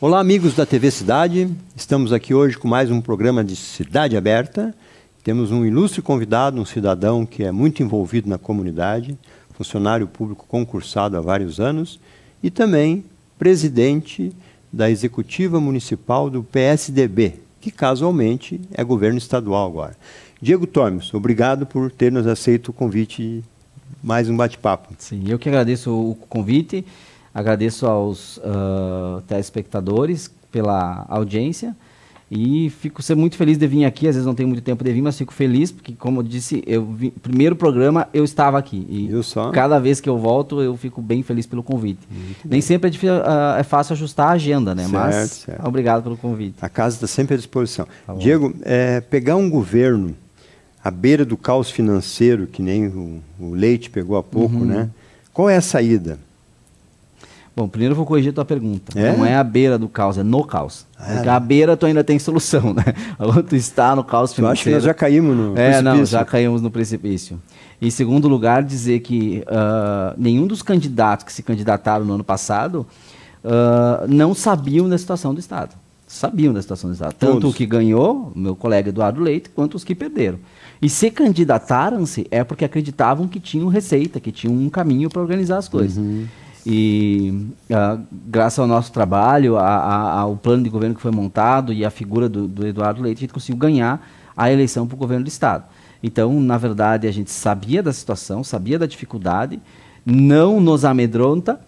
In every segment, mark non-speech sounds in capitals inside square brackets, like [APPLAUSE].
Olá, amigos da TV Cidade. Estamos aqui hoje com mais um programa de Cidade Aberta. Temos um ilustre convidado, um cidadão que é muito envolvido na comunidade, funcionário público concursado há vários anos e também presidente da Executiva Municipal do PSDB, que casualmente é governo estadual agora. Diego Tormes, obrigado por ter nos aceito o convite mais um bate-papo. Sim, eu que agradeço o convite Agradeço aos uh, telespectadores pela audiência e fico ser muito feliz de vir aqui. Às vezes não tenho muito tempo de vir, mas fico feliz porque, como eu disse, eu vi, primeiro programa eu estava aqui e eu só. cada vez que eu volto eu fico bem feliz pelo convite. Muito Nem bem. sempre é, difícil, uh, é, fácil ajustar a agenda, né? Certo, mas certo. obrigado pelo convite. A casa está sempre à disposição. Tá Diego, é, pegar um governo à beira do caos financeiro que nem o, o Leite pegou há pouco, uhum. né? Qual é a saída? Bom, primeiro eu vou corrigir a tua pergunta. É? Não é a beira do caos, é no caos. Ah, porque a beira tu ainda tem solução, né? Agora [LAUGHS] tu está no caos financeiro. Eu acho que nós já caímos no é, precipício. É, não, já caímos no precipício. Em segundo lugar, dizer que uh, nenhum dos candidatos que se candidataram no ano passado uh, não sabiam da situação do Estado sabiam da situação do Estado. Todos. Tanto o que ganhou, meu colega Eduardo Leite, quanto os que perderam. E se candidataram-se é porque acreditavam que tinham receita, que tinham um caminho para organizar as coisas. Uhum. E uh, graças ao nosso trabalho, a, a, ao plano de governo que foi montado e à figura do, do Eduardo Leite, a gente conseguiu ganhar a eleição para o governo do Estado. Então, na verdade, a gente sabia da situação, sabia da dificuldade, não nos amedronta.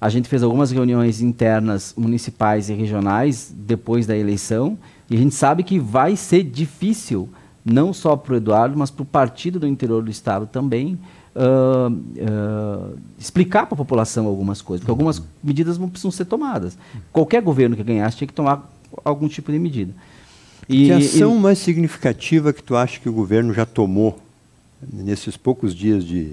A gente fez algumas reuniões internas municipais e regionais depois da eleição e a gente sabe que vai ser difícil, não só para o Eduardo, mas para o partido do interior do Estado também, uh, explicar para a população algumas coisas, porque algumas medidas não precisam ser tomadas. Qualquer governo que ganhasse tinha que tomar algum tipo de medida. E, que ação e, mais significativa que tu acha que o governo já tomou nesses poucos dias de,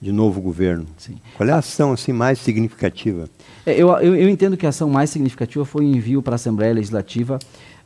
de novo governo? Sim. Qual é a ação assim, mais significativa? É, eu, eu, eu, entendo que a ação mais significativa foi o envio para a Assembleia Legislativa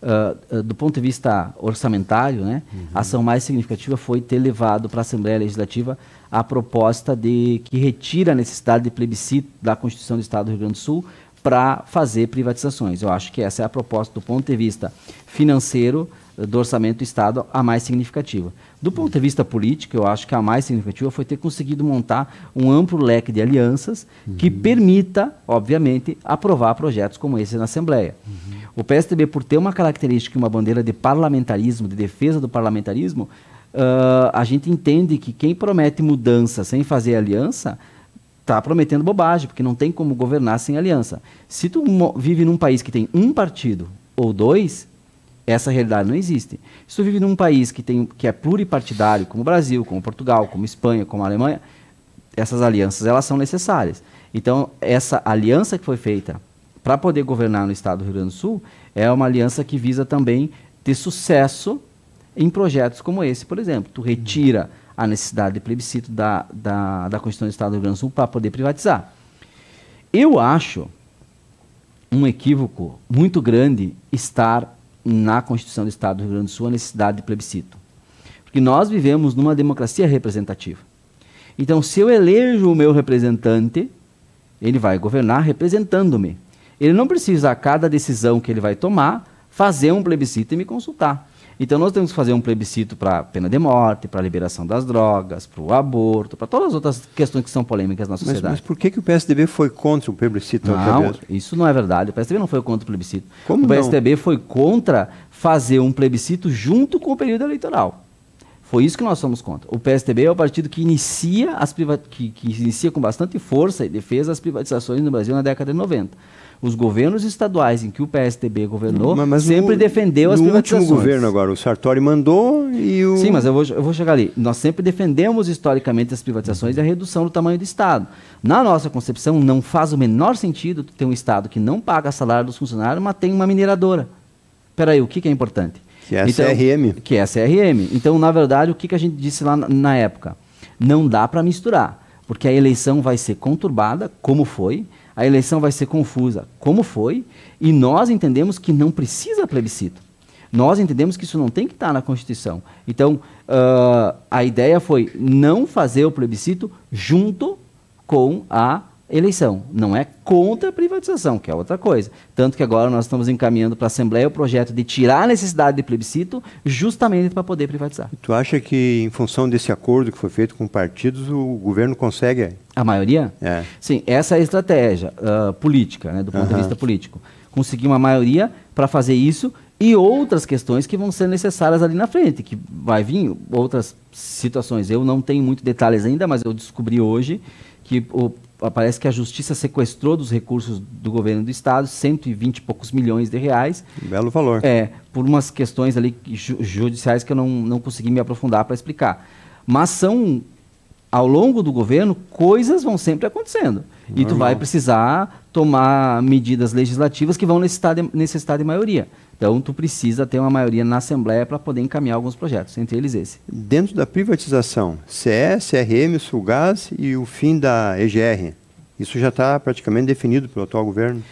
Uh, do ponto de vista orçamentário, né, uhum. a ação mais significativa foi ter levado para a Assembleia Legislativa a proposta de que retira a necessidade de plebiscito da Constituição do Estado do Rio Grande do Sul para fazer privatizações. Eu acho que essa é a proposta do ponto de vista financeiro do orçamento do Estado a mais significativa. Do ponto de vista político, eu acho que a mais significativa foi ter conseguido montar um amplo leque de alianças uhum. que permita, obviamente, aprovar projetos como esse na Assembleia. Uhum. O PSDB, por ter uma característica, e uma bandeira de parlamentarismo, de defesa do parlamentarismo, uh, a gente entende que quem promete mudança sem fazer aliança está prometendo bobagem, porque não tem como governar sem aliança. Se tu vive num país que tem um partido ou dois, essa realidade não existe. Se tu vive num país que, tem, que é pluripartidário, como o Brasil, como Portugal, como Espanha, como a Alemanha, essas alianças elas são necessárias. Então, essa aliança que foi feita para poder governar no estado do Rio Grande do Sul é uma aliança que visa também ter sucesso em projetos como esse, por exemplo. Tu retira a necessidade de plebiscito da, da, da Constituição do Estado do Rio Grande do Sul para poder privatizar. Eu acho um equívoco muito grande estar na Constituição do Estado do Rio Grande do Sul a necessidade de plebiscito. Porque nós vivemos numa democracia representativa. Então, se eu elejo o meu representante, ele vai governar representando-me. Ele não precisa, a cada decisão que ele vai tomar, fazer um plebiscito e me consultar. Então nós temos que fazer um plebiscito para pena de morte, para a liberação das drogas, para o aborto, para todas as outras questões que são polêmicas na sociedade. Mas, mas por que, que o PSDB foi contra o plebiscito? Não, isso não é verdade. O PSDB não foi contra o plebiscito. Como o PSDB não? foi contra fazer um plebiscito junto com o período eleitoral. Foi isso que nós somos contra. O PSDB é o partido que inicia, as que, que inicia com bastante força e defesa as privatizações no Brasil na década de 90. Os governos estaduais em que o PSDB governou mas, mas sempre no, defendeu as no privatizações. No último governo agora, o Sartori mandou e o... Sim, mas eu vou, eu vou chegar ali. Nós sempre defendemos historicamente as privatizações e a redução do tamanho do Estado. Na nossa concepção, não faz o menor sentido ter um Estado que não paga salário dos funcionários, mas tem uma mineradora. Peraí, o que, que é importante? Que é a então, CRM. Que é a CRM. Então, na verdade, o que, que a gente disse lá na, na época? Não dá para misturar, porque a eleição vai ser conturbada, como foi, a eleição vai ser confusa, como foi, e nós entendemos que não precisa plebiscito. Nós entendemos que isso não tem que estar na Constituição. Então, uh, a ideia foi não fazer o plebiscito junto com a eleição, não é contra a privatização, que é outra coisa. Tanto que agora nós estamos encaminhando para a Assembleia o projeto de tirar a necessidade de plebiscito justamente para poder privatizar. Tu acha que, em função desse acordo que foi feito com partidos, o governo consegue? A maioria? É. Sim, essa é a estratégia uh, política, né, do ponto uhum. de vista político. Conseguir uma maioria para fazer isso e outras questões que vão ser necessárias ali na frente, que vai vir outras situações. Eu não tenho muitos detalhes ainda, mas eu descobri hoje que o parece que a justiça sequestrou dos recursos do governo do estado 120 e poucos milhões de reais. Belo valor. É, por umas questões ali ju judiciais que eu não, não consegui me aprofundar para explicar. Mas são ao longo do governo, coisas vão sempre acontecendo. Normal. E tu vai precisar tomar medidas legislativas que vão necessitar de, necessitar de maioria. Então, tu precisa ter uma maioria na Assembleia para poder encaminhar alguns projetos, entre eles esse. Dentro da privatização, CE, CRM, Sulgás e o fim da EGR, isso já está praticamente definido pelo atual governo?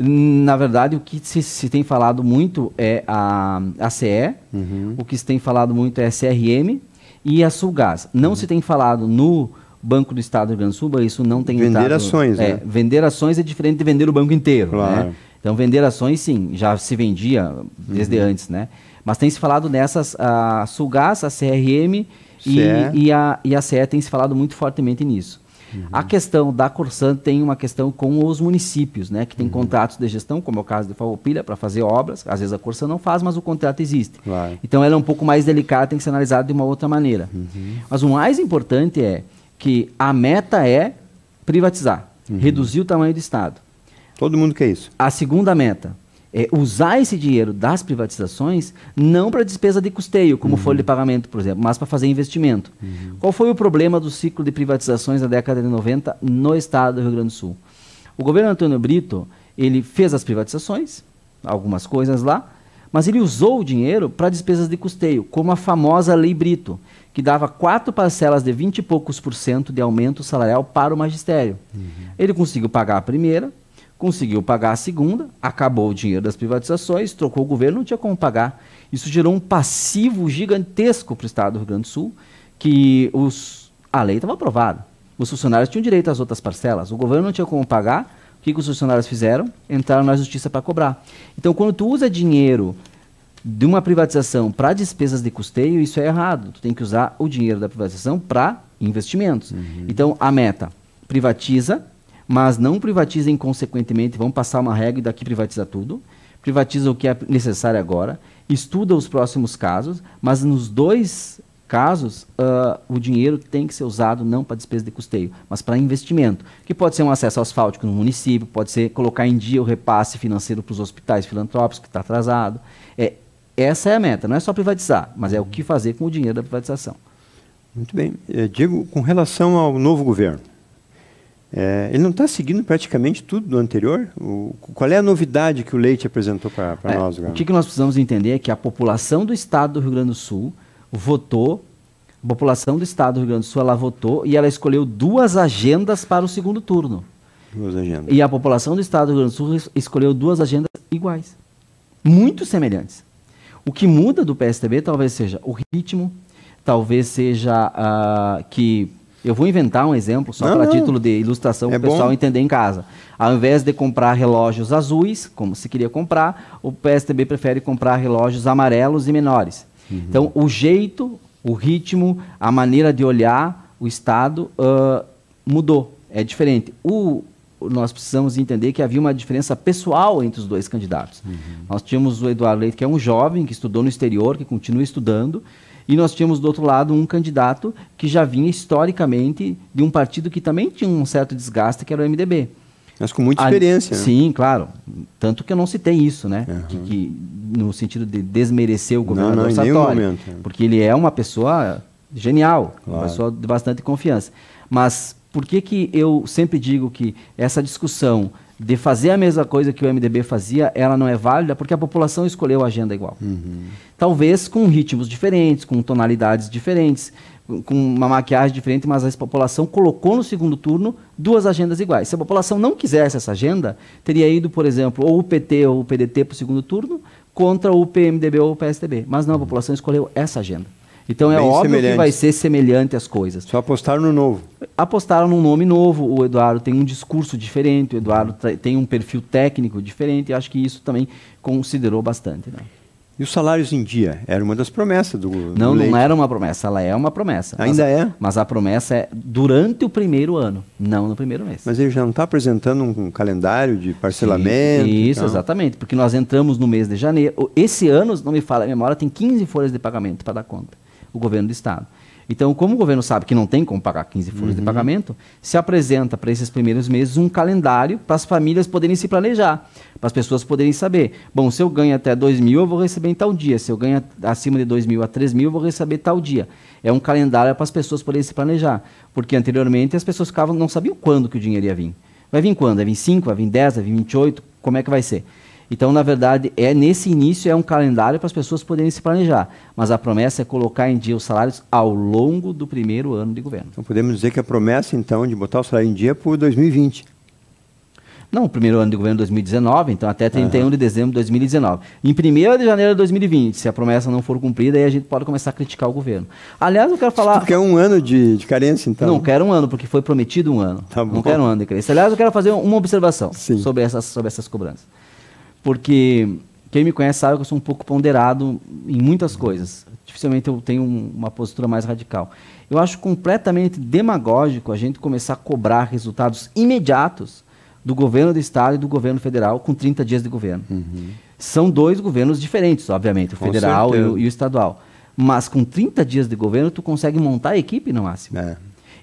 Na verdade, o que se, se, tem falado muito é a, a CE, uhum. o que se tem falado muito é a CRM, e a Sulgás. Não uhum. se tem falado no Banco do Estado do Rio Grande do Sul, isso não tem Vender ações, é, né? Vender ações é diferente de vender o banco inteiro, né? claro. né? Então, vender ações, sim, já se vendia desde uhum. antes, né? Mas tem se falado nessas, a Sulgás, a CRM e, e, a, e a CE tem se falado muito fortemente nisso. Uhum. A questão da Corsan tem uma questão com os municípios, né, que tem uhum. contratos de gestão, como é o caso de Favopilha, para fazer obras. Às vezes a Corsan não faz, mas o contrato existe. Vai. Então ela é um pouco mais delicada, tem que ser analisada de uma outra maneira. Uhum. Mas o mais importante é que a meta é privatizar, uhum. reduzir o tamanho do Estado. Todo mundo quer isso. A segunda meta, é, usar esse dinheiro das privatizações não para despesa de custeio, como uhum. folha de pagamento, por exemplo, mas para fazer investimento. Uhum. Qual foi o problema do ciclo de privatizações na década de 90 no estado do Rio Grande do Sul? O governo Antônio Brito ele fez as privatizações, algumas coisas lá, mas ele usou o dinheiro para despesas de custeio, como a famosa Lei Brito, que dava quatro parcelas de 20 e poucos por cento de aumento salarial para o magistério. Uhum. Ele conseguiu pagar a primeira, conseguiu pagar a segunda, acabou o dinheiro das privatizações, trocou o governo, não tinha como pagar. Isso gerou um passivo gigantesco para o Estado do Rio Grande do Sul, que os, a lei estava aprovada. Os funcionários tinham direito às outras parcelas, o governo não tinha como pagar. O que, que os funcionários fizeram? Entraram na justiça para cobrar. Então, quando tu usa dinheiro de uma privatização para despesas de custeio, isso é errado. Tu tem que usar o dinheiro da privatização para investimentos. Uhum. Então, a meta privatiza, mas não privatizem consequentemente, vão passar uma regra e daqui privatiza tudo. Privatiza o que é necessário agora, estuda os próximos casos, mas nos dois casos, uh, o dinheiro tem que ser usado não para despesa de custeio, mas para investimento, que pode ser um acesso asfáltico no município, pode ser colocar em dia o repasse financeiro para os hospitais filantrópicos, que está atrasado. É, essa é a meta, não é só privatizar, mas é o que fazer com o dinheiro da privatização. Muito bem. Eh, Diego, com relação ao novo governo, é, ele não está seguindo praticamente tudo do anterior? O, qual é a novidade que o Leite apresentou para é, nós? Agora? O que, que nós precisamos entender é que a população do estado do Rio Grande do Sul votou, a população do estado do Rio Grande do Sul ela votou e ela escolheu duas agendas para o segundo turno. Duas agendas. E a população do estado do Rio Grande do Sul escolheu duas agendas iguais, muito semelhantes. O que muda do PSDB talvez seja o ritmo, talvez seja uh, que eu vou inventar um exemplo só para título de ilustração é para o pessoal bom. entender em casa. Ao invés de comprar relógios azuis, como se queria comprar, o PSTB prefere comprar relógios amarelos e menores. Uhum. Então, o jeito, o ritmo, a maneira de olhar o Estado uh, mudou, é diferente. O, nós precisamos entender que havia uma diferença pessoal entre os dois candidatos. Uhum. Nós tínhamos o Eduardo Leite, que é um jovem que estudou no exterior, que continua estudando, e nós tínhamos do outro lado um candidato que já vinha historicamente de um partido que também tinha um certo desgaste, que era o MDB. Mas com muita experiência. A, né? Sim, claro. Tanto que eu não citei isso, né? Uhum. Que, que, no sentido de desmerecer o governo não, não, Sartori. Momento, é. Porque ele é uma pessoa genial, claro. uma pessoa de bastante confiança. Mas por que, que eu sempre digo que essa discussão de fazer a mesma coisa que o MDB fazia, ela não é válida porque a população escolheu a agenda igual. Uhum. Talvez com ritmos diferentes, com tonalidades diferentes, com uma maquiagem diferente, mas a população colocou no segundo turno duas agendas iguais. Se a população não quisesse essa agenda, teria ido, por exemplo, ou o PT ou o PDT para o segundo turno, contra o PMDB ou o PSDB. Mas não, a população escolheu essa agenda. Então é Bem é óbvio que vai ser semelhante às coisas. Só apostaram no novo. Apostaram num nome novo. O Eduardo tem um discurso diferente, o Eduardo tem um perfil técnico diferente. E acho que isso também considerou bastante. Né? E os salários em dia? Era uma das promessas do. Não, não era uma promessa, ela é uma promessa. Ainda mas, é? Mas a promessa é durante o primeiro ano, não no primeiro mês. Mas ele já não está apresentando um calendário de parcelamento? Sim, isso, exatamente, porque nós entramos no mês de janeiro. Esse ano, não me fala a memória, tem 15 folhas de pagamento para dar conta o governo do Estado. Então, como o governo sabe que não tem como pagar 15 folhas uhum. de pagamento, se apresenta para esses primeiros meses um calendário para as famílias poderem se planejar, para as pessoas poderem saber. Bom, se eu ganho até 2 mil, eu vou receber em tal dia. Se eu ganho acima de 2 mil a 3 mil, eu vou receber tal dia. É um calendário para as pessoas poderem se planejar. Porque anteriormente as pessoas ficavam, não sabiam quando que o dinheiro ia vir. Vai vir quando? Vai vir 5, vai vir 10, vai vir 28? Como é que vai ser? Então, na verdade, é nesse início é um calendário para as pessoas poderem se planejar. Mas a promessa é colocar em dia os salários ao longo do primeiro ano de governo. Então, podemos dizer que a promessa, então, de botar o salário em dia é por 2020. Não, o primeiro ano de governo 2019, é então até 31 uhum. de dezembro de 2019. Em 1 de janeiro de 2020, se a promessa não for cumprida, aí a gente pode começar a criticar o governo. Aliás, eu quero falar. Porque quer é um ano de, de carência, então? Não, quero um ano, porque foi prometido um ano. Tá bom. Não quero um ano de carência. Aliás, eu quero fazer uma observação sobre essas, sobre essas cobranças porque quem me conhece sabe que eu sou um pouco ponderado em muitas coisas. Dificilmente eu tenho uma postura mais radical. Eu acho completamente demagógico a gente começar a cobrar resultados imediatos do governo do estado e do governo federal com 30 dias de governo. Uhum. São dois governos diferentes, obviamente, o federal e o, e o, estadual. Mas com 30 dias de governo, tu consegue montar a equipe no máximo. É.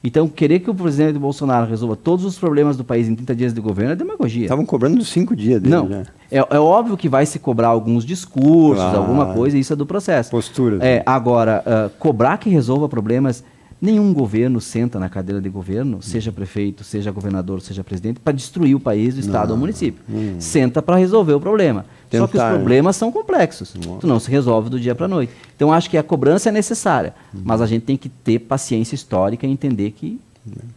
Então, querer que o presidente Bolsonaro resolva todos os problemas do país em 30 dias de governo é demagogia. Estavam cobrando cinco dias dele, Não. Né? É, é, óbvio que vai se cobrar alguns discursos, alguma coisa, isso é do processo. Postura. É, né? agora, uh, cobrar que resolva problemas Nenhum governo senta na cadeira de governo, seja prefeito, seja governador, seja presidente, para destruir o país, o estado ou o município. Hum. Senta para resolver o problema. Tentar, Só que os né? problemas são complexos. Nossa. Tu não se resolve do dia para a noite. Então acho que a cobrança é necessária, hum. mas a gente tem que ter paciência histórica e entender que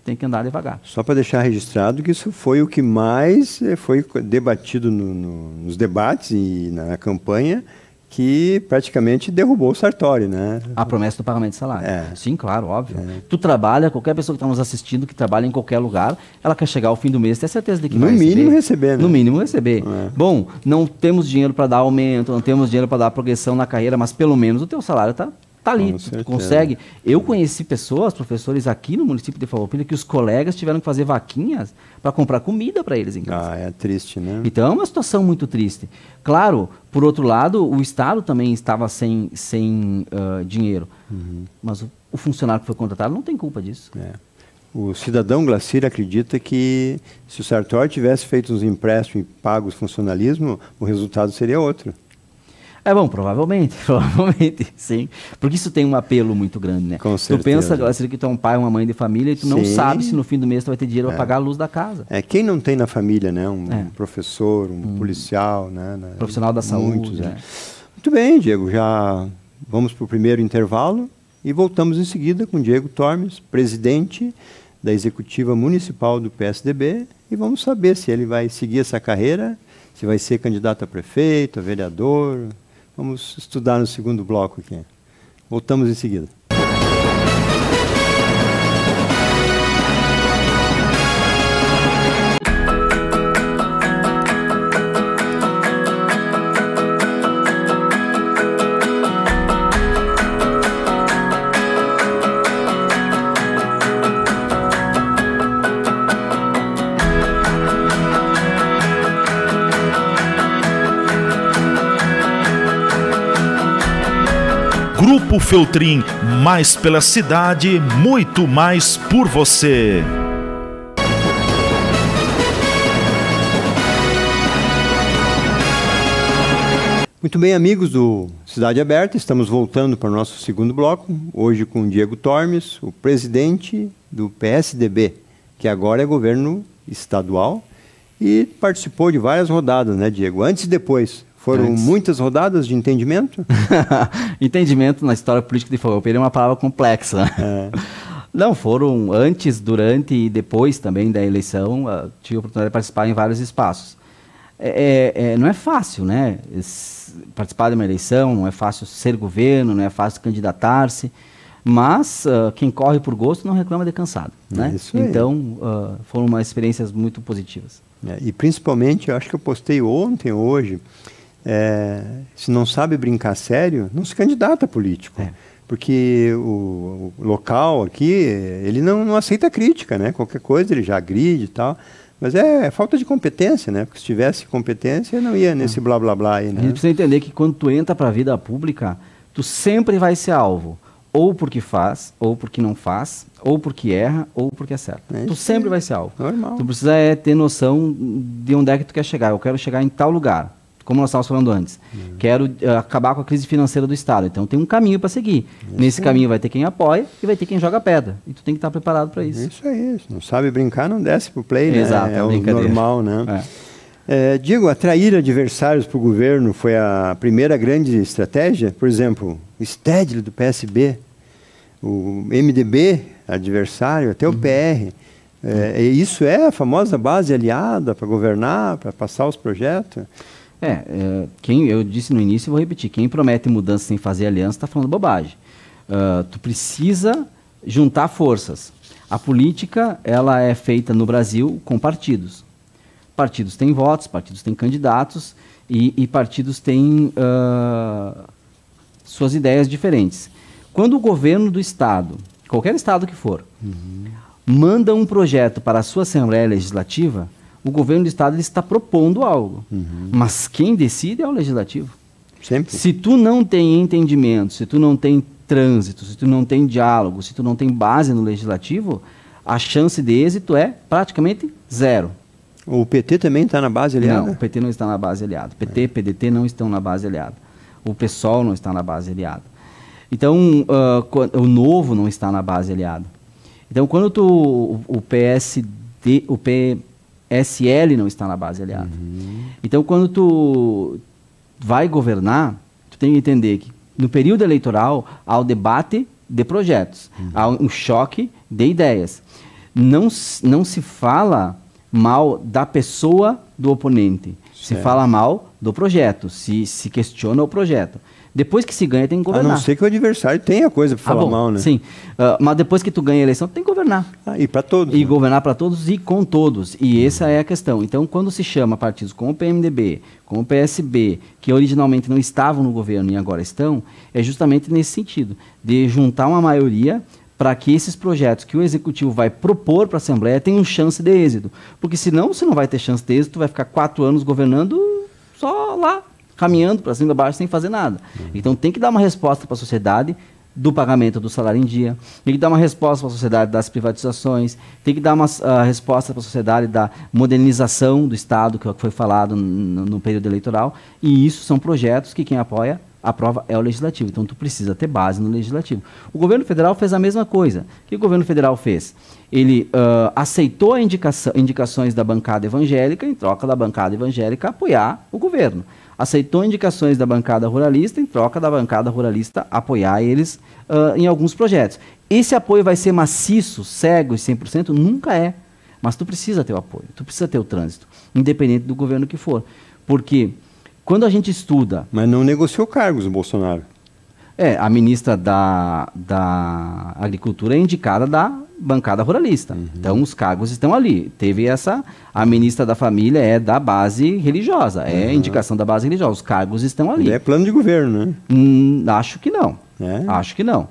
tem que andar devagar. Só para deixar registrado que isso foi o que mais eh, foi debatido no, no, nos debates e na campanha que praticamente derrubou o Sartori, né? A promessa do pagamento de salário. É. Sim, claro, óbvio. É. Tu trabalha, qualquer pessoa que está nos assistindo, que trabalha em qualquer lugar, ela quer chegar ao fim do mês, ter certeza de que no vai receber. Mínimo receber né? No mínimo receber. É. Bom, não temos dinheiro para dar aumento, não temos dinheiro para dar progressão na carreira, mas pelo menos o teu salário está Tá ali. Tu consegue. Eu conheci pessoas, professores aqui no município de Farroupilha, que os colegas tiveram que fazer vaquinhas para comprar comida para eles em casa. Ah, é triste, né? Então é uma situação muito triste. Claro, por outro lado, o Estado também estava sem, sem uh, dinheiro. Uhum. Mas o, o, funcionário que foi contratado não tem culpa disso. É. O cidadão Glacir acredita que se o Sartori tivesse feito os empréstimos e pago o funcionalismo, o resultado seria outro. É bom, provavelmente, [LAUGHS] provavelmente, sim. Porque isso tem um apelo muito grande, né? Com certeza. Tu pensa assim, que tu é um pai, uma mãe de família, e tu sim. não sabe se no fim do mês tu vai ter dinheiro é. para pagar a luz da casa. É, quem não tem na família, né? Um, é. professor, um, um, policial, né? Profissional da saúde. Muitos, né? É. Muito bem, Diego, já vamos para o primeiro intervalo e voltamos em seguida com Diego Tormes, presidente da executiva municipal do PSDB, e vamos saber se ele vai seguir essa carreira, se vai ser candidato a prefeito, a vereador, Vamos estudar no segundo bloco aqui. Voltamos em seguida. Grupo Feltrim, mais pela cidade, muito mais por você. Muito bem, amigos do Cidade Aberta, estamos voltando para o nosso segundo bloco, hoje com Diego Tormes, o presidente do PSDB, que agora é governo estadual e participou de várias rodadas, né, Diego? Antes e depois. Foram Antes. muitas rodadas de entendimento? [LAUGHS] entendimento na história política de Farroupilha é uma palavra complexa. É. Não, foram antes, durante e depois também da eleição, uh, tive a oportunidade de participar em vários espaços. É, é, é não é fácil, né? Participar de uma eleição, não é fácil ser governo, não é fácil candidatar-se, mas uh, quem corre por gosto não reclama de cansado, né? então, uh, foram umas experiências muito positivas. É, e principalmente, eu acho que eu postei ontem, hoje, é, se não sabe brincar sério, não se candidata a político. É. Porque o, o, local aqui, ele não, não, aceita crítica, né? Qualquer coisa ele já agride e tal. Mas é, é, falta de competência, né? Porque se tivesse competência, não ia é. nesse blá blá blá aí, né? A gente precisa entender que quando tu entra para a vida pública, tu sempre vai ser alvo. Ou porque faz, ou porque não faz, ou porque erra, ou porque acerta. É tu sempre vai ser alvo. Normal. Tu precisa é, ter noção de onde é que tu quer chegar. Eu quero chegar em tal lugar como nós estávamos falando antes. Uhum. Quero uh, acabar com a crise financeira do Estado. Então tem um caminho para seguir. Isso Nesse caminho vai ter quem apoia e vai ter quem joga pedra. E tu tem que estar preparado para isso. Isso aí. isso. não sabe brincar, não desce pro play, né? Exato, é o normal, né? É. Eh, Diego, atrair adversários para o governo foi a primeira grande estratégia. Por exemplo, o Stedley do PSB, o MDB, adversário, até o uhum. PR. É, eh, isso é a famosa base aliada para governar, para passar os projetos? É, é, quem eu disse no início e vou repetir, quem promete mudança sem fazer aliança está falando bobagem. Uh, tu precisa juntar forças. A política ela é feita no Brasil com partidos. Partidos têm votos, partidos têm candidatos e, e partidos têm uh, suas ideias diferentes. Quando o governo do estado, qualquer estado que for, uhum. manda um projeto para a sua Assembleia Legislativa, o governo do estado está propondo algo. Uhum. Mas quem decide é o legislativo. Sempre. Se tu não tem entendimento, se tu não tem trânsito, se tu não tem diálogo, se tu não tem base no legislativo, a chance de êxito é praticamente zero. O PT também está na base aliada? Não, o PT não está na base aliada. PT e é. PDT não estão na base aliada. O PSOL não está na base aliada. Então, uh, o Novo não está na base aliada. Então, quando tu, o, o PSD, o P, SL não está na base aliada. Uhum. Então, quando tu vai governar, tu tem que entender que no período eleitoral há o debate de projetos, uhum. há um choque de ideias. Não, não se fala mal da pessoa do oponente, certo. se fala mal do projeto, se, se questiona o projeto. Depois que se ganha, tem que governar. A não ser que o adversário tenha coisa para ah, falar ah, bom, mal, né? Sim. Uh, mas depois que tu ganha a eleição, tu tem que governar. Ah, e para todos. E né? governar para todos e com todos. E essa é a questão. Então, quando se chama partidos como o PMDB, como o PSB, que originalmente não estavam no governo e agora estão, é justamente nesse sentido, de juntar uma maioria para que esses projetos que o executivo vai propor para a Assembleia tenham chance de êxito. Porque senão você não vai ter chance de êxito, vai ficar quatro anos governando só lá, caminhando para cima e baixo sem fazer nada. Uhum. Então tem que dar uma resposta para a sociedade do pagamento do salário em dia, tem que dar uma resposta para a sociedade das privatizações, tem que dar uma uh, resposta para a sociedade da modernização do Estado, que é foi falado no, período eleitoral, e isso são projetos que quem apoia a prova é o legislativo. Então, tu precisa ter base no legislativo. O governo federal fez a mesma coisa. O que o governo federal fez? Ele uh, aceitou indicação, indicações da bancada evangélica, em troca da bancada evangélica apoiar o governo aceitou indicações da bancada ruralista em troca da bancada ruralista apoiar eles uh, em alguns projetos. Esse apoio vai ser maciço, cego e 100%? Nunca é. Mas tu precisa ter o apoio, tu precisa ter o trânsito, independente do governo que for. Porque quando a gente estuda. Mas não negociou cargos o Bolsonaro. É, a ministra da, da Agricultura é indicada da bancada ruralista. Uhum. Então os cargos estão ali. Teve essa. A ministra da Família é da base religiosa. É uhum. indicação da base religiosa. Os cargos estão ali. E é plano de governo, né? Hum, acho que não. É? Acho que não.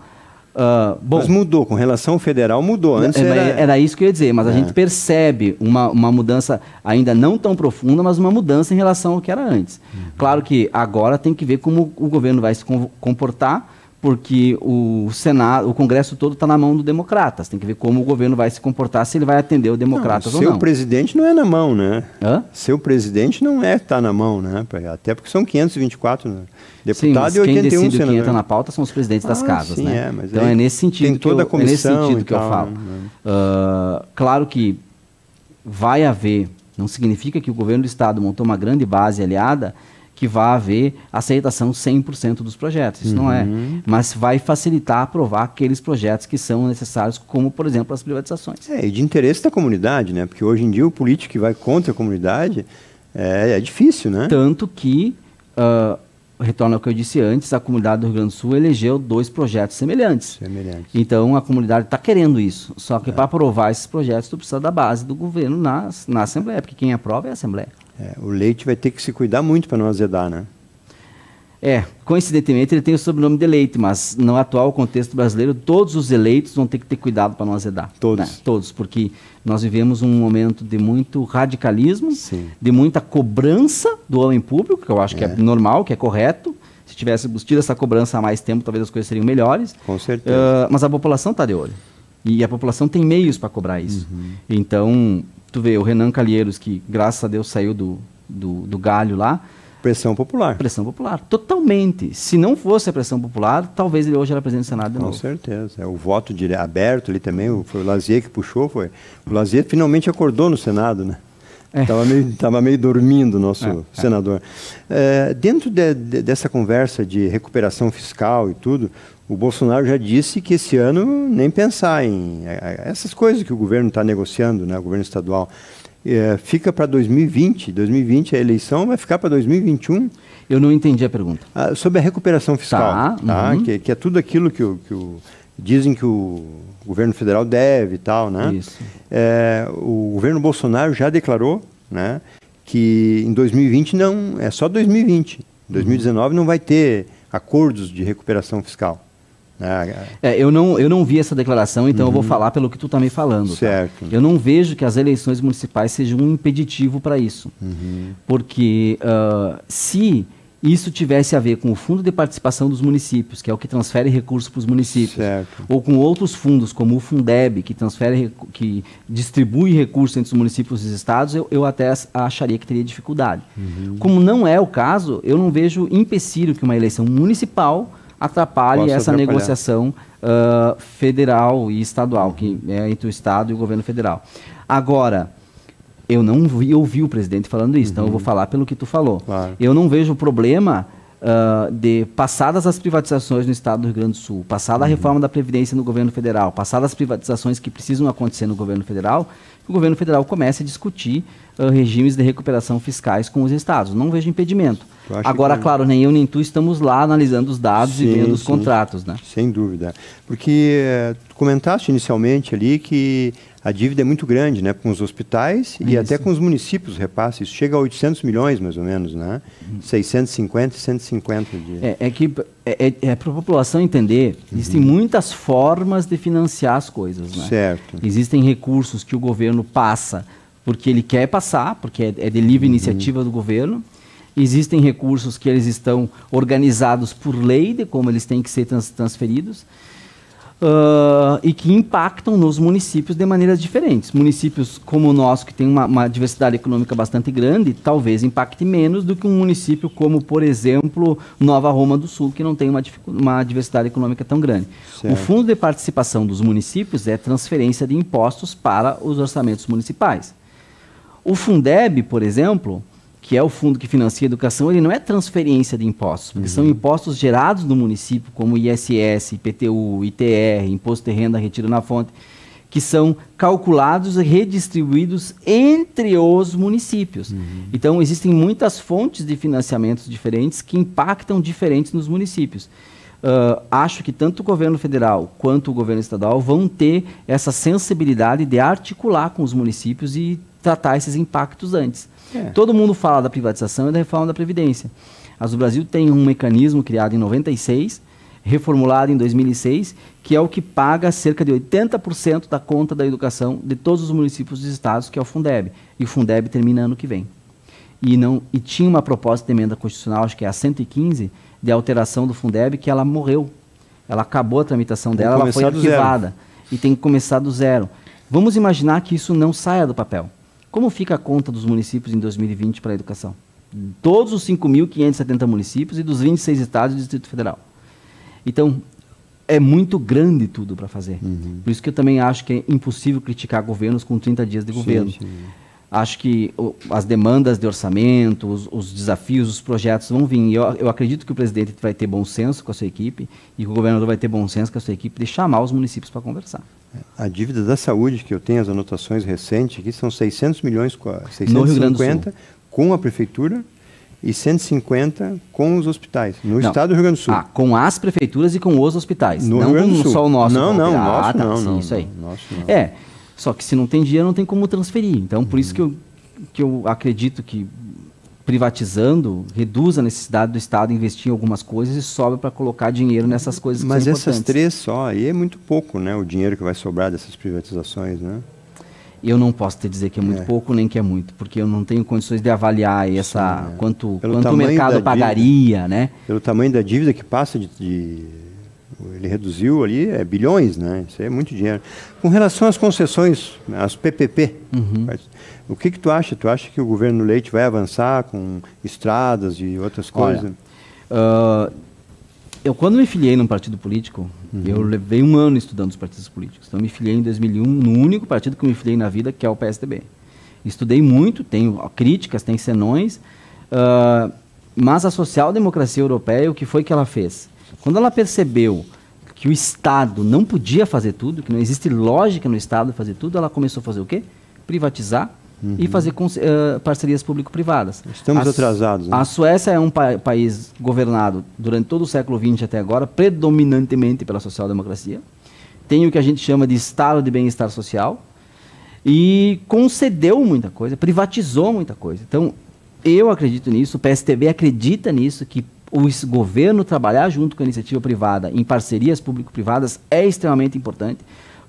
Uh, bom, mas mudou, com relação ao federal mudou. Antes era... era isso que eu ia dizer, mas a é. gente percebe uma, uma mudança ainda não tão profunda, mas uma mudança em relação ao que era antes. Uhum. Claro que agora tem que ver como o governo vai se comportar porque o Senado, o Congresso todo está na mão do Democratas. Tem que ver como o governo vai se comportar, se ele vai atender o Democratas não, ou não. Seu presidente não é na mão, né? Hã? Seu presidente não é tá na mão, né? Até porque são 524 deputados e 81 né? senadores. Quem decide está na pauta são os presidentes das ah, casas, sim, né? É, mas então é nesse sentido tem toda é que eu, a comissão é nesse sentido que eu falo. Né? Uh, claro que vai haver, não significa que o governo do estado montou uma grande base aliada que vá haver aceitação 100% dos projetos. Isso uhum. não é. Uhum. Mas vai facilitar aprovar aqueles projetos que são necessários, como, por exemplo, as privatizações. É, e de interesse da comunidade, né? Porque hoje em dia o político que vai contra a comunidade é, é difícil, né? Tanto que, uh, retorna ao que eu disse antes, a comunidade do Rio Grande do Sul elegeu dois projetos semelhantes. Semelhantes. Então a comunidade está querendo isso. Só que é. para aprovar esses projetos, tu precisa da base do governo na, na Assembleia, porque quem aprova é a Assembleia. É, o leite vai ter que se cuidar muito para não azedar, né? É, coincidentemente ele tem o sobrenome de leite, mas no atual contexto brasileiro, todos os eleitos vão ter que ter cuidado para não azedar. Né? Todos. Né? Todos, porque nós vivemos um momento de muito radicalismo, Sim. de muita cobrança do homem público, que eu acho é. que é normal, que é correto. Se tivéssemos tido essa cobrança há mais tempo, talvez as coisas seriam melhores. Com certeza. Uh, mas a população está de olho. E a população tem meios para cobrar isso. Uhum. Então, tu vê o Renan Calheiros, que graças a Deus saiu do, do, do galho lá. Pressão popular. Pressão popular, totalmente. Se não fosse a pressão popular, talvez ele hoje era presidente do Senado de Com novo. Com certeza. É, o voto de, aberto ali também, foi o Lazier que puxou, foi. O Lazier finalmente acordou no Senado, né? Estava é. meio, tava meio dormindo o nosso é, é, senador. É. dentro de, de, dessa conversa de recuperação fiscal e tudo, o Bolsonaro já disse que esse ano nem pensar em é, é, essas coisas que o governo está negociando, né, o governo estadual. É, fica para 2020. 2020 a eleição vai ficar para 2021. Eu não entendi a pergunta. Ah, sobre a recuperação fiscal. Tá, tá uhum. que, que, é tudo aquilo que o, que o, dizem que o governo federal deve e tal, né? Isso. É, o governo Bolsonaro já declarou né, que em 2020 não, é só 2020. 2019 uhum. não vai ter acordos de recuperação fiscal. Ah, ah. É, eu, não, eu não vi essa declaração, então uhum. eu vou uhum. falar pelo que tu está me falando. Tá? Certo. Tá? Eu não vejo que as eleições municipais sejam um impeditivo para isso. Uhum. Porque uh, se isso tivesse a ver com o Fundo de Participação dos Municípios, que é o que transfere recursos para os municípios, certo. ou com outros fundos, como o Fundeb, que, transfere, que distribui recursos entre os municípios e os estados, eu, eu até acharia que teria dificuldade. Uhum. Como não é o caso, eu não vejo empecilho que uma eleição municipal atrapalhe Posso essa negociação uh, federal e estadual, que é entre o Estado e o governo federal. Agora, eu não vi, ouvi o presidente falando isso, uhum. então eu vou uhum. falar pelo que tu falou. Claro. Eu não vejo problema uh, de, passadas as privatizações no Estado do Rio Grande do Sul, passada uhum. a reforma da Previdência no governo federal, passadas as privatizações que precisam acontecer no governo federal, que o governo federal comece a discutir eh, regimes de recuperação fiscais com os estados. Não vejo impedimento. Agora, que... claro, nem eu nem tu estamos lá analisando os dados sim, e vendo os sim. contratos, né? Sem dúvida. Porque eh, tu comentaste inicialmente ali que a dívida é muito grande, né? Com os hospitais é e isso. até com os municípios, repasse. Isso chega a 800 milhões, mais ou menos, né? Uhum. 650 150 de... É, é que é, é, é para a população entender, uhum. existem muitas formas de financiar as coisas, né? Certo. Existem recursos que o governo passa porque ele quer passar, porque é, é de livre uhum. iniciativa do governo. Existem recursos que eles estão organizados por lei de como eles têm que ser trans transferidos. Uh, e que impactam nos municípios de maneiras diferentes. Municípios como o nosso, que tem uma, uma, diversidade econômica bastante grande, talvez impacte menos do que um município como, por exemplo, Nova Roma do Sul, que não tem uma, uma diversidade econômica tão grande. Certo. O fundo de participação dos municípios é transferência de impostos para os orçamentos municipais. O Fundeb, por exemplo, que é o fundo que financia a educação, ele não é transferência de impostos, porque uhum. são impostos gerados no município, como ISS, IPTU, ITR, Imposto de Renda Retido na Fonte, que são calculados e redistribuídos entre os municípios. Uhum. Então, existem muitas fontes de financiamentos diferentes que impactam diferentes nos municípios. Uh, acho que tanto o governo federal quanto o governo estadual vão ter essa sensibilidade de articular com os municípios e tratar esses impactos antes. É. Todo mundo fala da privatização e da reforma da Previdência. Mas o Brasil tem um mecanismo criado em 96, reformulado em 2006, que é o que paga cerca de 80% da conta da educação de todos os municípios dos estados, que é o Fundeb. E o Fundeb termina ano que vem. E, não, e tinha uma proposta de emenda constitucional, acho que é a 115, de alteração do Fundeb que ela morreu. Ela acabou a tramitação dela, ela foi arquivada. E tem que começar do zero. Vamos imaginar que isso não saia do papel. Como fica a conta dos municípios em 2020 para a educação? Todos os 5.570 municípios e dos 26 estados do Distrito Federal. Então, é muito grande tudo para fazer. Uhum. Por isso que eu também acho que é impossível criticar governos com 30 dias de governo. Sim, sim acho que as demandas de orçamento, os, os desafios, os projetos vão vir. Eu, eu, acredito que o presidente vai ter bom senso com a sua equipe e que o governador vai ter bom senso com a sua equipe de chamar os municípios para conversar. A dívida da saúde, que eu tenho as anotações recentes aqui, são 600 milhões, 650 com a prefeitura e 150 com os hospitais, no não. estado do Rio Grande do Sul. Ah, com as prefeituras e com os hospitais. No não Rio Grande do Sul. só o nosso. Não, não, ah, nosso, ah, tá, não, sim, não, isso aí. Nosso, não. É, só que se não tem dinheiro, não tem como transferir. Então, por uhum. isso que eu, que eu acredito que privatizando reduz a necessidade do Estado investir em algumas coisas e sobra para colocar dinheiro nessas coisas Mas que Mas essas três só, aí é muito pouco, né? O dinheiro que vai sobrar dessas privatizações, né? eu não posso te dizer que é muito é. pouco nem que é muito, porque eu não tenho condições de avaliar essa Sim, é. quanto, quanto o mercado dívida, pagaria, né? Pelo tamanho da dívida que passa de, de ele reduziu ali é, bilhões, né? Isso é muito dinheiro. Com relação às concessões, às PPP, uhum. o que que tu acha? Tu acha que o governo Leite vai avançar com estradas e outras Olha, coisas? Uh, eu quando me filiei num partido político, uhum. eu levei um ano estudando os partidos políticos. Então me filiei em 2001 no único partido que me filiei na vida, que é o PSDB. Estudei muito, tenho críticas, tenho senões, uh, mas a social-democracia europeia, o que foi que ela fez? Quando ela percebeu que o Estado não podia fazer tudo, que não existe lógica no Estado fazer tudo, ela começou a fazer o quê? Privatizar uhum. e fazer uh, parcerias público-privadas. Estamos a, atrasados. Né? A Suécia é um pa país governado durante todo o século XX até agora, predominantemente pela social-democracia. Tem o que a gente chama de Estado de bem-estar social e concedeu muita coisa, privatizou muita coisa. Então, eu acredito nisso, o PSTB acredita nisso, que o governo trabalhar junto com a iniciativa privada em parcerias público-privadas é extremamente importante.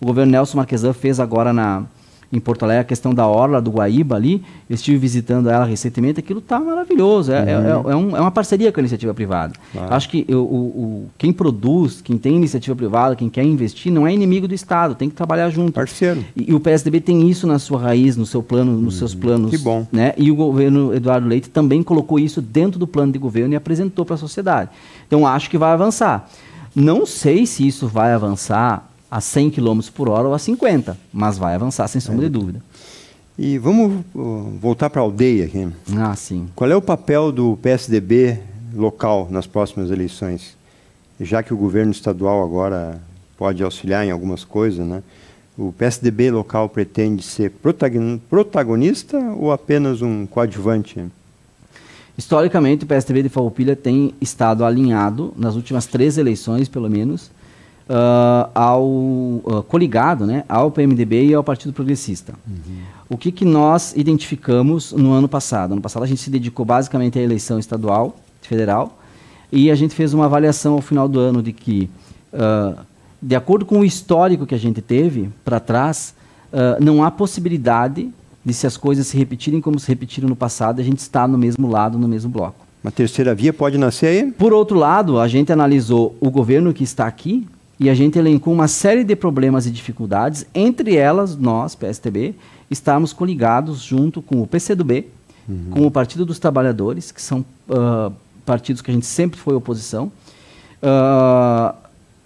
O governo Nelson Marquesan fez agora na, em Porto Alegre, a questão da orla do Guaíba ali, eu estive visitando ela recentemente, aquilo está maravilhoso, é, é uhum. é, é, um, é, uma parceria com a iniciativa privada. Acho que eu, o, o, quem produz, quem tem iniciativa privada, quem quer investir, não é inimigo do Estado, tem que trabalhar junto. Parceiro. E, e o PSDB tem isso na sua raiz, no seu plano, nos uhum. seus planos. Que bom. Né? E o governo Eduardo Leite também colocou isso dentro do plano de governo e apresentou para a sociedade. Então acho que vai avançar. Não sei se isso vai avançar a 100 km por hora ou a 50, mas vai avançar sem sombra é. de dúvida. E vamos uh, voltar para a aldeia aqui. Ah, sim. Qual é o papel do PSDB local nas próximas eleições? Já que o governo estadual agora pode auxiliar em algumas coisas, né? O PSDB local pretende ser protagonista ou apenas um coadjuvante? Historicamente, o PSDB de Farroupilha tem estado alinhado nas últimas três eleições, pelo menos, uh, ao uh, coligado, né, ao PMDB e ao Partido Progressista. Uhum. O que, que nós identificamos no ano passado? Ano passado a gente se dedicou basicamente à eleição estadual, federal, e a gente fez uma avaliação ao final do ano de que, uh, de acordo com o histórico que a gente teve para trás, não há possibilidade de se as coisas se repetirem como se repetiram no passado, a gente está no mesmo lado, no mesmo bloco. Uma terceira via pode nascer aí? Por outro lado, a gente analisou o governo que está aqui, e a gente elencou uma série de problemas e dificuldades, entre elas nós, PSTB, estamos coligados junto com o PCdoB, uhum. com o Partido dos Trabalhadores, que são uh, partidos que a gente sempre foi oposição, uh,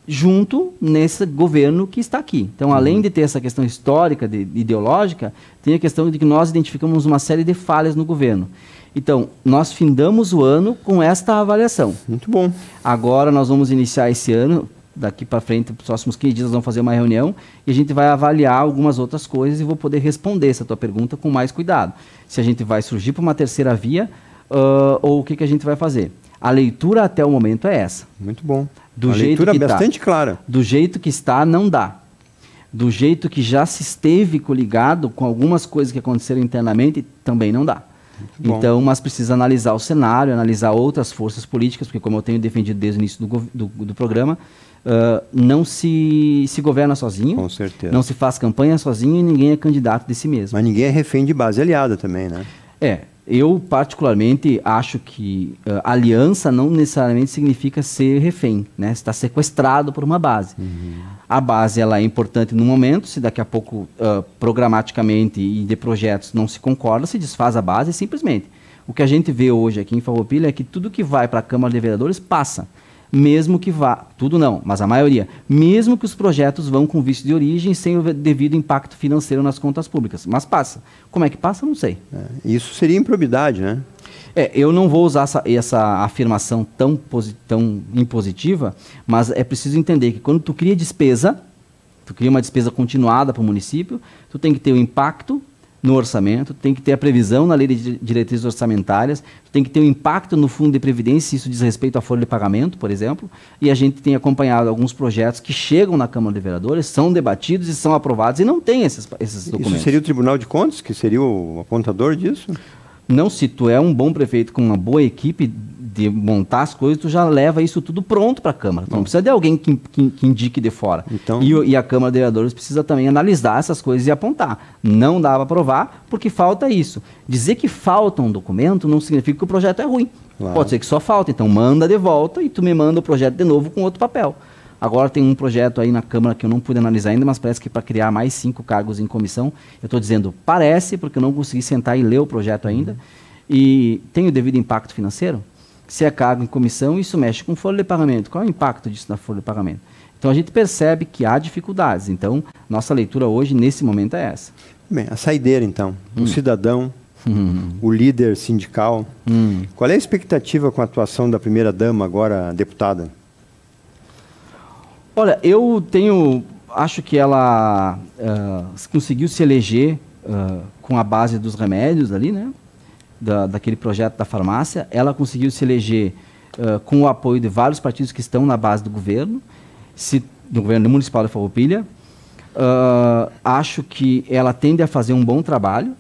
junto nesse governo que está aqui. Então, uhum. além uhum. de ter essa questão histórica, de, ideológica, tem a questão de que nós identificamos uma série de falhas no governo. Então, nós findamos o ano com esta avaliação. Muito bom. Agora nós vamos iniciar esse ano daqui para frente, nos próximos 15 dias, nós vamos fazer uma reunião e a gente vai avaliar algumas outras coisas e vou poder responder essa tua pergunta com mais cuidado. Se a gente vai surgir para uma terceira via uh, ou o que, que a gente vai fazer. A leitura até o momento é essa. Muito bom. Do a jeito leitura que tá. bastante tá. clara. Do jeito que está, não dá. Do jeito que já se esteve coligado com algumas coisas que aconteceram internamente, também não dá. Então, mas precisa analisar o cenário, analisar outras forças políticas, porque como eu tenho defendido desde o início do, do, do programa, não se, se governa sozinho. Com certeza. Não se faz campanha sozinho e ninguém é candidato de si mesmo. Mas ninguém é refém de base aliada também, né? É. Eu, particularmente, acho que uh, aliança não necessariamente significa ser refém, né? Estar tá sequestrado por uma base. Uhum. A base ela é importante no momento, se daqui a pouco, uh, programaticamente e de projetos, não se concorda, se desfaz a base simplesmente. O que a gente vê hoje aqui em Farroupilha é que tudo que vai para a Câmara de Vereadores passa mesmo que vá, tudo não, mas a maioria, mesmo que os projetos vão com vício de origem sem o devido impacto financeiro nas contas públicas. Mas passa. Como é que passa, não sei. É, isso seria improbidade, né? É, eu não vou usar essa, essa afirmação tão, tão impositiva, mas é preciso entender que quando tu cria despesa, tu cria uma despesa continuada para o município, tu tem que ter o impacto no orçamento, tem que ter a previsão na lei de diretrizes orçamentárias, tem que ter o um impacto no fundo de previdência, se isso diz respeito à folha de pagamento, por exemplo, e a gente tem acompanhado alguns projetos que chegam na Câmara de Vereadores, são debatidos e são aprovados e não tem esses, esses documentos. Isso seria o Tribunal de Contas, que seria o apontador disso? Não, se tu é um bom prefeito com uma boa equipe, de montar as coisas, tu já leva isso tudo pronto para a Câmara. Tu não precisa de alguém que, que, que indique de fora. Então... E, e, a Câmara de Vereadores precisa também analisar essas coisas e apontar. Não dá para aprovar porque falta isso. Dizer que falta um documento não significa que o projeto é ruim. Claro. Pode ser que só falta. Então manda de volta e tu me manda o projeto de novo com outro papel. Agora tem um projeto aí na Câmara que eu não pude analisar ainda, mas parece que para criar mais cinco cargos em comissão. Eu estou dizendo parece, porque eu não consegui sentar e ler o projeto ainda. Uhum. E tem o devido impacto financeiro? se é cargo em comissão, isso mexe com folha de pagamento. Qual é o impacto disso na folha de pagamento? Então a gente percebe que há dificuldades. Então, nossa leitura hoje, nesse momento, é essa. Bem, a saideira, então. Hum. O cidadão, hum. o líder sindical. Hum. Qual é a expectativa com a atuação da primeira-dama, agora deputada? Olha, eu tenho. Acho que ela uh, conseguiu se eleger uh, com a base dos remédios ali, né? da, daquele projeto da farmácia. Ela conseguiu se eleger uh, com o apoio de vários partidos que estão na base do governo, se, do governo municipal de Farroupilha. Uh, acho que ela tende a fazer um bom trabalho,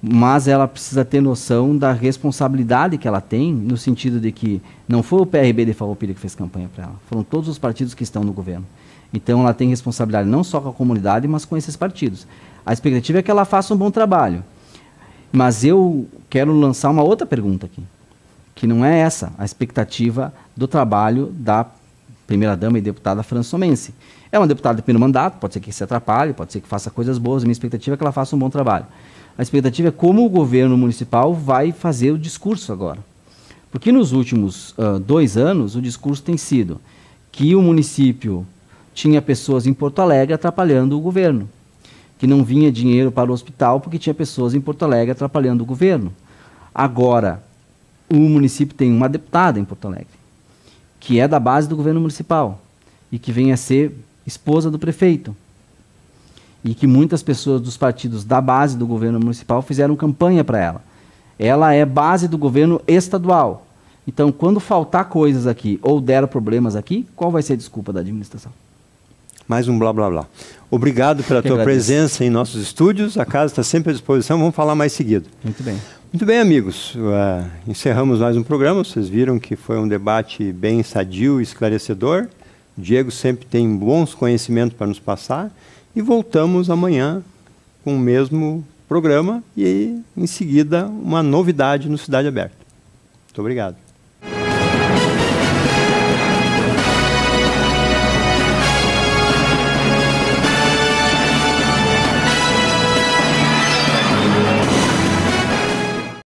mas ela precisa ter noção da responsabilidade que ela tem, no sentido de que não foi o PRB de Farroupilha que fez campanha para ela, foram todos os partidos que estão no governo. Então ela tem responsabilidade não só com a comunidade, mas com esses partidos. A expectativa é que ela faça um bom trabalho. Mas eu quero lançar uma outra pergunta aqui, que não é essa, a expectativa do trabalho da primeira-dama e deputada Françomense. É uma deputada de primeiro mandato, pode ser que se atrapalhe, pode ser que faça coisas boas, a minha expectativa é que ela faça um bom trabalho. A expectativa é como o governo municipal vai fazer o discurso agora. Porque nos últimos uh, dois anos, o discurso tem sido que o município tinha pessoas em Porto Alegre atrapalhando o governo que não vinha dinheiro para o hospital porque tinha pessoas em Porto Alegre atrapalhando o governo. Agora, o município tem uma deputada em Porto Alegre, que é da base do governo municipal e que vem a ser esposa do prefeito. E que muitas pessoas dos partidos da base do governo municipal fizeram campanha para ela. Ela é base do governo estadual. Então, quando faltar coisas aqui ou der problemas aqui, qual vai ser a desculpa da administração? mais um blá blá blá. Obrigado pela Eu tua agradeço. presença em nossos estúdios. A casa está sempre à disposição. Vamos falar mais seguido. Muito bem. Muito bem, amigos. Uh, encerramos mais um programa. Vocês viram que foi um debate bem sadio e esclarecedor. O Diego sempre tem bons conhecimentos para nos passar. E voltamos amanhã com o mesmo programa e, em seguida, uma novidade no Cidade Aberta. Muito obrigado.